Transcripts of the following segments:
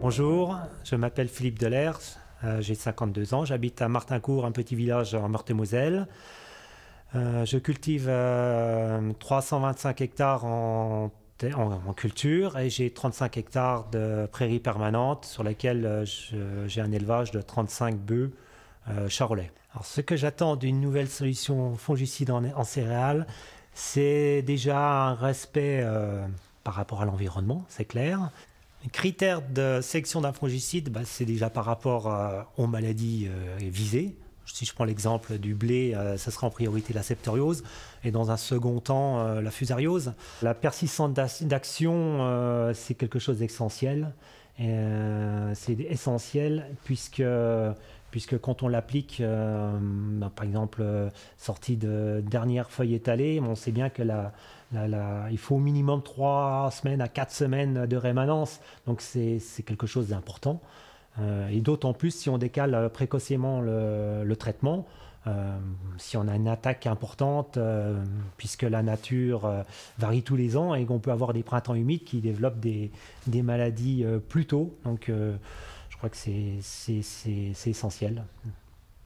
Bonjour, je m'appelle Philippe Delers, euh, j'ai 52 ans, j'habite à Martincourt, un petit village en Meurthe-et-Moselle. Euh, je cultive 325 euh, hectares en, culture et j'ai 35 hectares de prairies permanentes sur lesquelles j'ai un élevage de 35 bœufs charolais. Alors, ce que j'attends d'une nouvelle solution fongicide en céréales, c'est déjà un respect par rapport à l'environnement, c'est clair critères de sélection d'un fongicide, bah, c'est déjà par rapport euh, aux maladies euh, visées. Si je prends l'exemple du blé, euh, ça sera en priorité la septoriose et dans un second temps la fusariose. La persistance d'action, c'est quelque chose d'essentiel. c'est essentiel puisque puisque quand on l'applique, euh, bah, par exemple, euh, sortie de dernière feuille étalée, on sait bien que il faut au minimum 3 semaines à 4 semaines de rémanence, donc c'est quelque chose d'important. Euh, et d'autant plus si on décale précocement le, traitement, si on a une attaque importante, puisque la nature varie tous les ans et qu'on peut avoir des printemps humides qui développent des, des maladies plus tôt. Donc, je crois que c'est essentiel.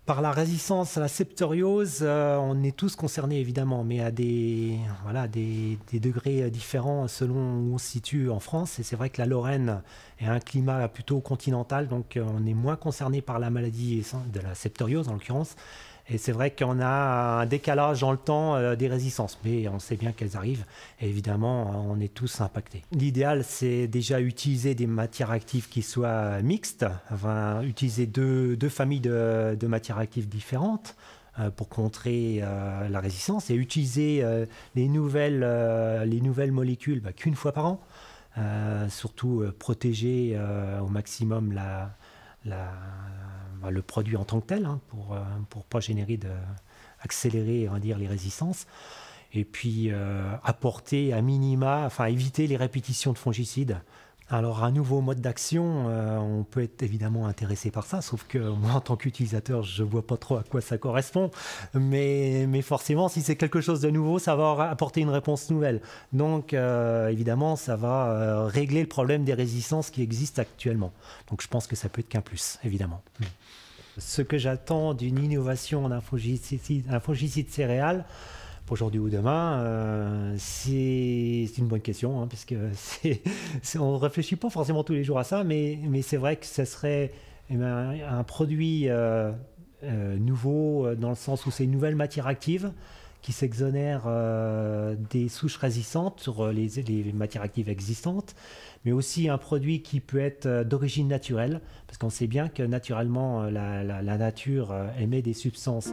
Par la résistance à la septoriose, euh, on est tous concernés évidemment, mais à des, voilà, des, degrés euh, différents selon où on se situe en France. Et c'est vrai que la Lorraine est un climat plutôt continental, donc euh, on est moins concerné par la maladie de la septoriose en l'occurrence. Et c'est vrai qu'on a un décalage dans le temps euh, des résistances, mais on sait bien qu'elles arrivent. Et évidemment, on est tous impactés. L'idéal, c'est déjà utiliser des matières actives qui soient mixtes, utiliser deux, familles de, matières actives différentes euh, pour contrer euh, la résistance et utiliser les, nouvelles, molécules bah, qu'une fois par an. surtout protéger au maximum la, la, euh, le produit en tant que tel, hein, pour ne euh, pas générer de, accélérer dire, les résistances. Et puis euh, apporter à minima, enfin éviter les répétitions de fongicides alors, un nouveau mode d'action, euh, on peut être évidemment intéressé par ça, sauf que moi, en tant qu'utilisateur, je vois pas trop à quoi ça correspond. Mais, forcément, si c'est quelque chose de nouveau, ça va apporter une réponse nouvelle. Donc, euh, évidemment, ça va euh, régler le problème des résistances qui existent actuellement. Donc, je pense que ça peut être qu'un plus, évidemment. Hmm. Ce que j'attends d'une innovation en infogicide céréales, pour aujourd'hui ou demain euh, C'est une bonne question, hein, puisque on ne réfléchit pas forcément tous les jours à ça, mais, mais c'est vrai que ce serait eh ben, un produit euh, euh, nouveau dans le sens où c'est une nouvelle matière active qui s'exonère des souches résistantes sur les, matières actives existantes, mais aussi un produit qui peut être d'origine naturelle, parce qu'on sait bien que naturellement la nature émet des substances.